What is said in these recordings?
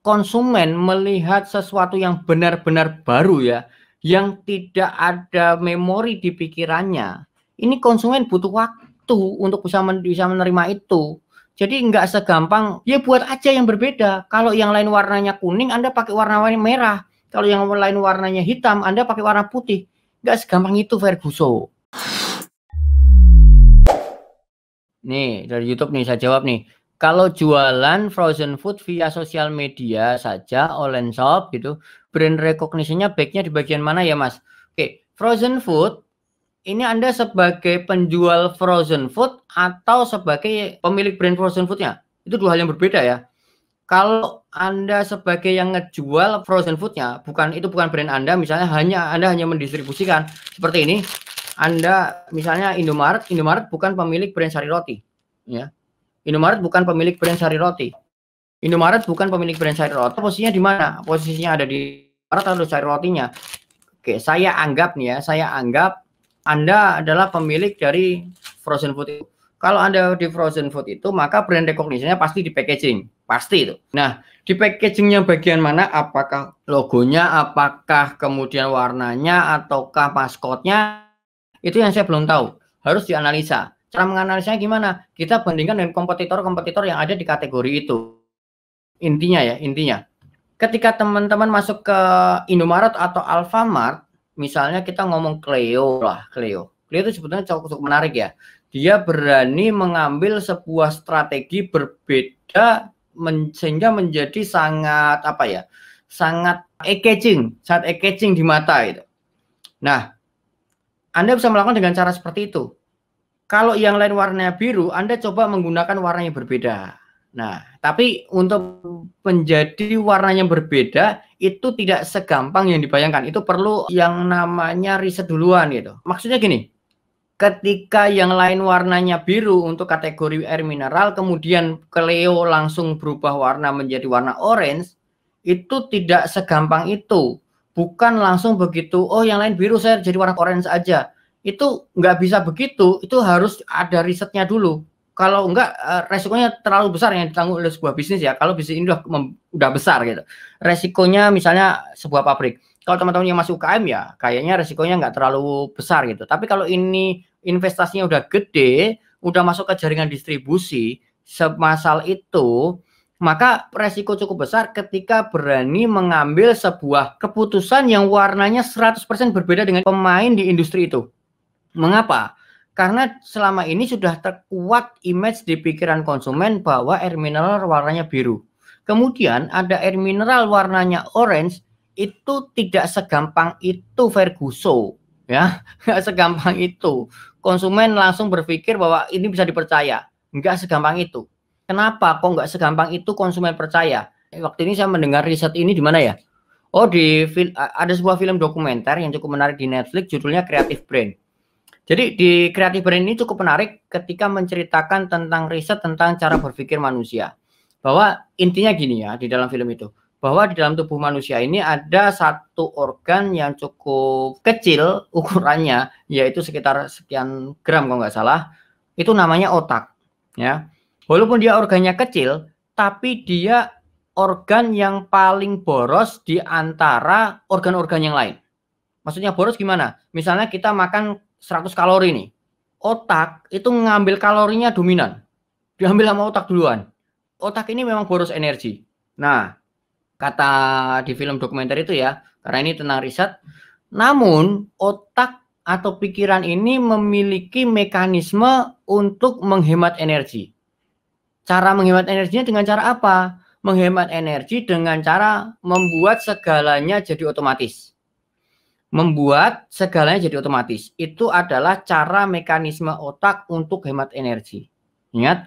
konsumen melihat sesuatu yang benar-benar baru ya, yang tidak ada memori di pikirannya. Ini konsumen butuh waktu untuk bisa men bisa menerima itu. Jadi nggak segampang ya buat aja yang berbeda. Kalau yang lain warnanya kuning, Anda pakai warna warna merah. Kalau yang lain warnanya hitam, Anda pakai warna putih. Nggak segampang itu Verguso. Nih, dari YouTube nih saya jawab nih kalau jualan frozen food via sosial media saja online shop gitu brand recognition-nya baiknya di bagian mana ya mas oke frozen food ini anda sebagai penjual frozen food atau sebagai pemilik brand frozen foodnya itu dua hal yang berbeda ya kalau anda sebagai yang ngejual frozen foodnya bukan itu bukan brand anda misalnya hanya anda hanya mendistribusikan seperti ini anda misalnya Indomaret Indomaret bukan pemilik brand sari roti ya Indomaret bukan pemilik brand sari roti. Indomaret bukan pemilik brand sari roti. Posisinya di mana? Posisinya ada di Indomaret atau sari rotinya. Oke, saya anggap nih ya, saya anggap Anda adalah pemilik dari frozen food itu. Kalau Anda di frozen food itu, maka brand recognition-nya pasti di packaging. Pasti itu. Nah, di packagingnya bagian mana? Apakah logonya, apakah kemudian warnanya, ataukah maskotnya? Itu yang saya belum tahu. Harus dianalisa. Cara menganalisanya gimana? Kita bandingkan dengan kompetitor-kompetitor yang ada di kategori itu. Intinya ya, intinya. Ketika teman-teman masuk ke Indomaret atau Alfamart, misalnya kita ngomong Cleo lah, Cleo. Cleo itu sebetulnya cukup, cukup menarik ya. Dia berani mengambil sebuah strategi berbeda men sehingga menjadi sangat apa ya? sangat eye-catching, sangat eye-catching di mata itu. Nah, Anda bisa melakukan dengan cara seperti itu. Kalau yang lain warnanya biru, Anda coba menggunakan warna yang berbeda. Nah, tapi untuk menjadi warna yang berbeda itu tidak segampang yang dibayangkan. Itu perlu yang namanya riset duluan gitu. Maksudnya gini, ketika yang lain warnanya biru untuk kategori air mineral, kemudian Cleo langsung berubah warna menjadi warna orange, itu tidak segampang itu. Bukan langsung begitu, oh yang lain biru saya jadi warna orange aja itu nggak bisa begitu, itu harus ada risetnya dulu. Kalau enggak eh, resikonya terlalu besar yang ditanggung oleh sebuah bisnis ya. Kalau bisnis ini udah, udah besar gitu. Resikonya misalnya sebuah pabrik. Kalau teman-teman yang masuk UKM ya kayaknya resikonya nggak terlalu besar gitu. Tapi kalau ini investasinya udah gede, udah masuk ke jaringan distribusi semasal itu, maka resiko cukup besar ketika berani mengambil sebuah keputusan yang warnanya 100% berbeda dengan pemain di industri itu. Mengapa? Karena selama ini sudah terkuat image di pikiran konsumen bahwa air mineral warnanya biru. Kemudian ada air mineral warnanya orange itu tidak segampang itu Verguso ya, nggak segampang itu. Konsumen langsung berpikir bahwa ini bisa dipercaya, nggak segampang itu. Kenapa kok nggak segampang itu konsumen percaya? Waktu ini saya mendengar riset ini di mana ya? Oh di ada sebuah film dokumenter yang cukup menarik di Netflix judulnya Creative Brain jadi di kreatif brain ini cukup menarik ketika menceritakan tentang riset tentang cara berpikir manusia. Bahwa intinya gini ya di dalam film itu, bahwa di dalam tubuh manusia ini ada satu organ yang cukup kecil ukurannya, yaitu sekitar sekian gram kalau nggak salah, itu namanya otak. Ya, walaupun dia organnya kecil, tapi dia organ yang paling boros di antara organ-organ yang lain. Maksudnya boros gimana? Misalnya kita makan 100 kalori nih. Otak itu ngambil kalorinya dominan. Diambil sama otak duluan. Otak ini memang boros energi. Nah, kata di film dokumenter itu ya, karena ini tentang riset. Namun, otak atau pikiran ini memiliki mekanisme untuk menghemat energi. Cara menghemat energinya dengan cara apa? Menghemat energi dengan cara membuat segalanya jadi otomatis membuat segalanya jadi otomatis. Itu adalah cara mekanisme otak untuk hemat energi. Ingat,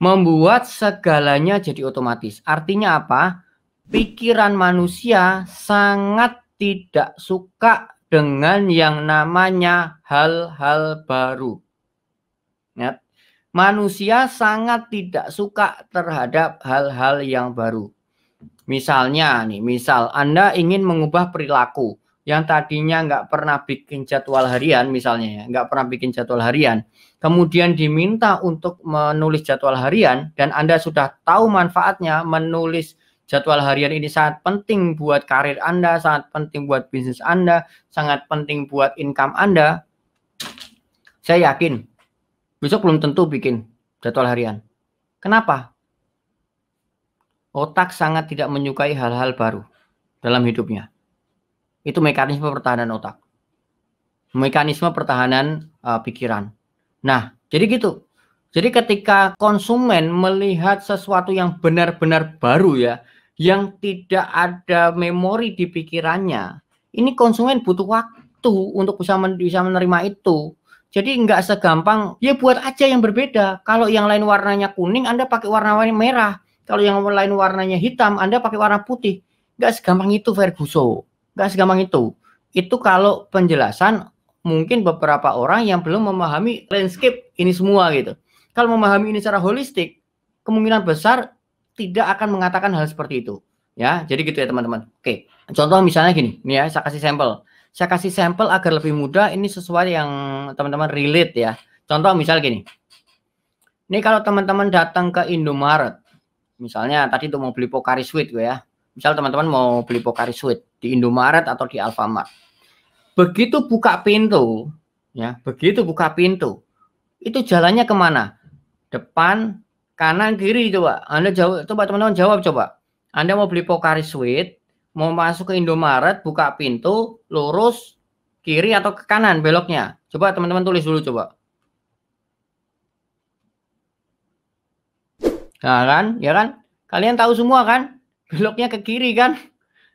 membuat segalanya jadi otomatis. Artinya apa? Pikiran manusia sangat tidak suka dengan yang namanya hal-hal baru. Ingat, manusia sangat tidak suka terhadap hal-hal yang baru. Misalnya nih, misal Anda ingin mengubah perilaku yang tadinya nggak pernah bikin jadwal harian misalnya ya, nggak pernah bikin jadwal harian, kemudian diminta untuk menulis jadwal harian dan Anda sudah tahu manfaatnya menulis jadwal harian ini sangat penting buat karir Anda, sangat penting buat bisnis Anda, sangat penting buat income Anda. Saya yakin besok belum tentu bikin jadwal harian. Kenapa? Otak sangat tidak menyukai hal-hal baru dalam hidupnya itu mekanisme pertahanan otak. Mekanisme pertahanan uh, pikiran. Nah, jadi gitu. Jadi ketika konsumen melihat sesuatu yang benar-benar baru ya, yang tidak ada memori di pikirannya, ini konsumen butuh waktu untuk bisa men bisa menerima itu. Jadi nggak segampang ya buat aja yang berbeda. Kalau yang lain warnanya kuning, Anda pakai warna warna merah. Kalau yang lain warnanya hitam, Anda pakai warna putih. Nggak segampang itu Ferguson Gak segampang itu. Itu kalau penjelasan mungkin beberapa orang yang belum memahami landscape ini semua gitu. Kalau memahami ini secara holistik, kemungkinan besar tidak akan mengatakan hal seperti itu. Ya, jadi gitu ya teman-teman. Oke, contoh misalnya gini, nih ya saya kasih sampel. Saya kasih sampel agar lebih mudah, ini sesuai yang teman-teman relate ya. Contoh misalnya gini, ini kalau teman-teman datang ke Indomaret, misalnya tadi tuh mau beli Pokari Sweet gue ya. Misal teman-teman mau beli Pokari Sweet di Indomaret atau di Alfamart. Begitu buka pintu, ya, begitu buka pintu, itu jalannya kemana? Depan, kanan, kiri coba. Anda jawab, coba teman-teman jawab coba. Anda mau beli Pokari Sweet, mau masuk ke Indomaret, buka pintu, lurus, kiri atau ke kanan beloknya. Coba teman-teman tulis dulu coba. Nah kan, ya kan? Kalian tahu semua kan? Beloknya ke kiri kan?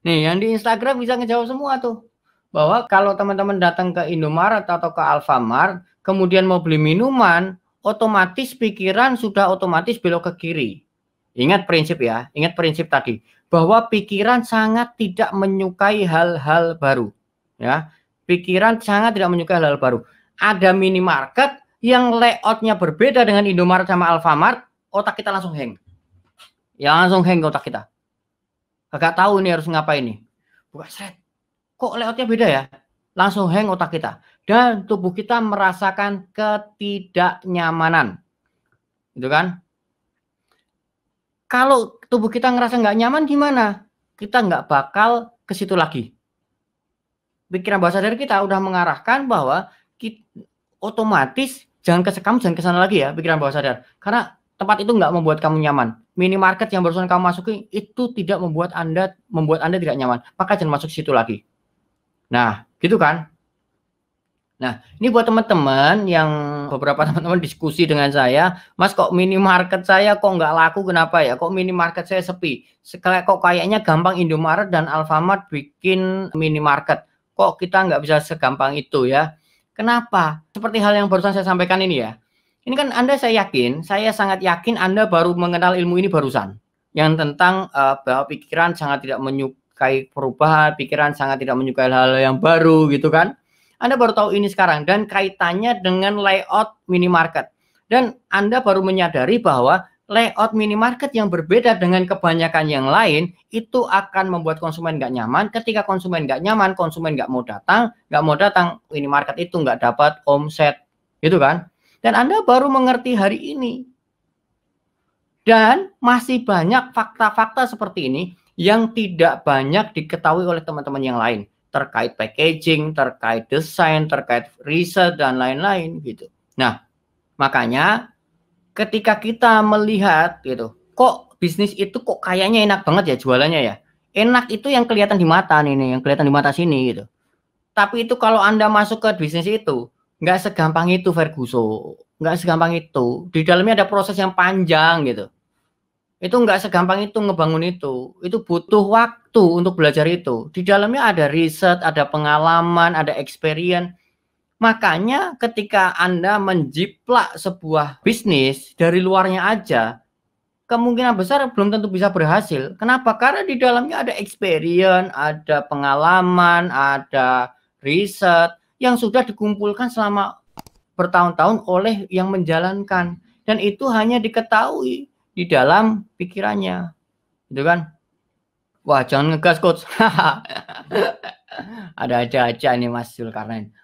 Nih, yang di Instagram bisa ngejawab semua tuh. Bahwa kalau teman-teman datang ke Indomaret atau ke Alfamart, kemudian mau beli minuman, otomatis pikiran sudah otomatis belok ke kiri. Ingat prinsip ya, ingat prinsip tadi bahwa pikiran sangat tidak menyukai hal-hal baru. Ya, pikiran sangat tidak menyukai hal-hal baru. Ada minimarket yang layoutnya berbeda dengan Indomaret sama Alfamart, otak kita langsung hang. Ya langsung hang ke otak kita agak tahu ini harus ngapain nih buka set kok layoutnya beda ya langsung hang otak kita dan tubuh kita merasakan ketidaknyamanan gitu kan kalau tubuh kita ngerasa nggak nyaman gimana kita nggak bakal ke situ lagi pikiran bahasa dari kita udah mengarahkan bahwa kita, otomatis jangan kesekam jangan kesana lagi ya pikiran bawah sadar karena tempat itu nggak membuat kamu nyaman. Mini market yang barusan kamu masuki itu tidak membuat Anda membuat Anda tidak nyaman. Maka jangan masuk situ lagi. Nah, gitu kan? Nah, ini buat teman-teman yang beberapa teman-teman diskusi dengan saya, Mas kok minimarket saya kok nggak laku kenapa ya? Kok minimarket saya sepi? Sekali kok kayaknya gampang Indomaret dan Alfamart bikin minimarket. Kok kita nggak bisa segampang itu ya? Kenapa? Seperti hal yang barusan saya sampaikan ini ya ini kan Anda saya yakin, saya sangat yakin Anda baru mengenal ilmu ini barusan. Yang tentang uh, bahwa pikiran sangat tidak menyukai perubahan, pikiran sangat tidak menyukai hal-hal yang baru gitu kan. Anda baru tahu ini sekarang dan kaitannya dengan layout minimarket. Dan Anda baru menyadari bahwa layout minimarket yang berbeda dengan kebanyakan yang lain itu akan membuat konsumen nggak nyaman. Ketika konsumen nggak nyaman, konsumen nggak mau datang, nggak mau datang minimarket itu nggak dapat omset, gitu kan? Dan Anda baru mengerti hari ini. Dan masih banyak fakta-fakta seperti ini yang tidak banyak diketahui oleh teman-teman yang lain terkait packaging, terkait desain, terkait riset dan lain-lain gitu. Nah, makanya ketika kita melihat gitu, kok bisnis itu kok kayaknya enak banget ya jualannya ya. Enak itu yang kelihatan di mata nih, yang kelihatan di mata sini gitu. Tapi itu kalau Anda masuk ke bisnis itu, nggak segampang itu Ferguson nggak segampang itu di dalamnya ada proses yang panjang gitu itu nggak segampang itu ngebangun itu itu butuh waktu untuk belajar itu di dalamnya ada riset ada pengalaman ada experience makanya ketika anda menjiplak sebuah bisnis dari luarnya aja kemungkinan besar belum tentu bisa berhasil kenapa karena di dalamnya ada experience ada pengalaman ada riset yang sudah dikumpulkan selama bertahun-tahun oleh yang menjalankan dan itu hanya diketahui di dalam pikirannya gitu kan wah jangan ngegas coach ada aja-aja nih Mas Zulkarnain